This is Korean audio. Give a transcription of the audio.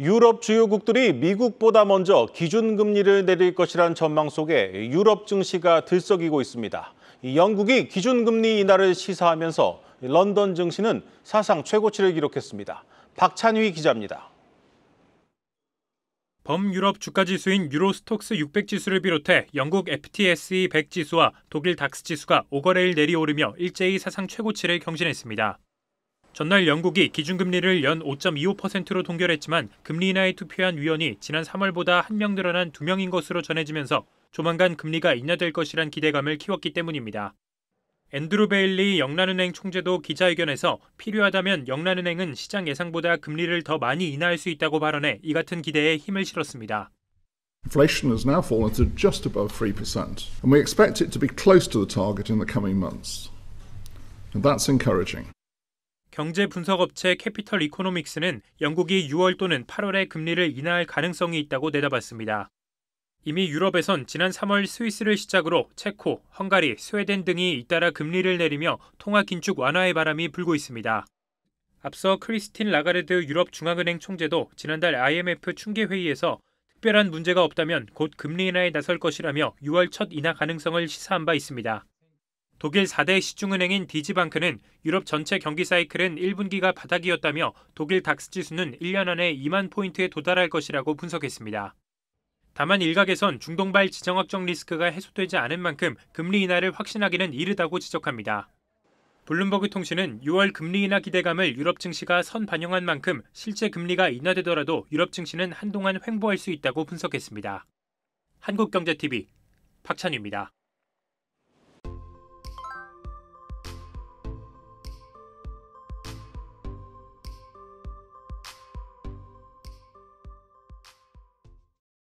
유럽 주요국들이 미국보다 먼저 기준금리를 내릴 것이란 전망 속에 유럽 증시가 들썩이고 있습니다. 영국이 기준금리 인하를 시사하면서 런던 증시는 사상 최고치를 기록했습니다. 박찬휘 기자입니다. 범유럽 주가지수인 유로스톡스 600 지수를 비롯해 영국 FTSE 100 지수와 독일 닥스 지수가 5거래일 내리오르며 일제히 사상 최고치를 경신했습니다. 전날 영국이 기준금리를 연 5.25%로 동결했지만 금리 인하에 투표한 위원이 지난 3월보다 1명 늘어난 2명인 것으로 전해지면서 조만간 금리가 인하될 것이란 기대감을 키웠기 때문입니다. 앤드루 베일리 영란은행 총재도 기자회견에서 필요하다면 영란은행은 시장 예상보다 금리를 더 많이 인하할 수 있다고 발언해 이 같은 기대에 힘을 실었습니다. Inflation has now fallen to just above 3%, and we expect it to be close to the target in the coming months. And that's encouraging. 경제 분석업체 캐피털 이코노믹스는 영국이 6월 또는 8월에 금리를 인하할 가능성이 있다고 내다봤습니다. 이미 유럽에선 지난 3월 스위스를 시작으로 체코, 헝가리, 스웨덴 등이 잇따라 금리를 내리며 통화 긴축 완화의 바람이 불고 있습니다. 앞서 크리스틴 라가르드 유럽 중앙은행 총재도 지난달 IMF 충계 회의에서 특별한 문제가 없다면 곧 금리 인하에 나설 것이라며 6월 첫 인하 가능성을 시사한 바 있습니다. 독일 4대 시중은행인 디지방크는 유럽 전체 경기 사이클은 1분기가 바닥이었다며 독일 닥스 지수는 1년 안에 2만 포인트에 도달할 것이라고 분석했습니다. 다만 일각에선 중동발 지정학적 리스크가 해소되지 않은 만큼 금리 인하를 확신하기는 이르다고 지적합니다. 블룸버그 통신은 6월 금리 인하 기대감을 유럽 증시가 선 반영한 만큼 실제 금리가 인하되더라도 유럽 증시는 한동안 횡보할 수 있다고 분석했습니다. 한국경제TV 박찬입니다.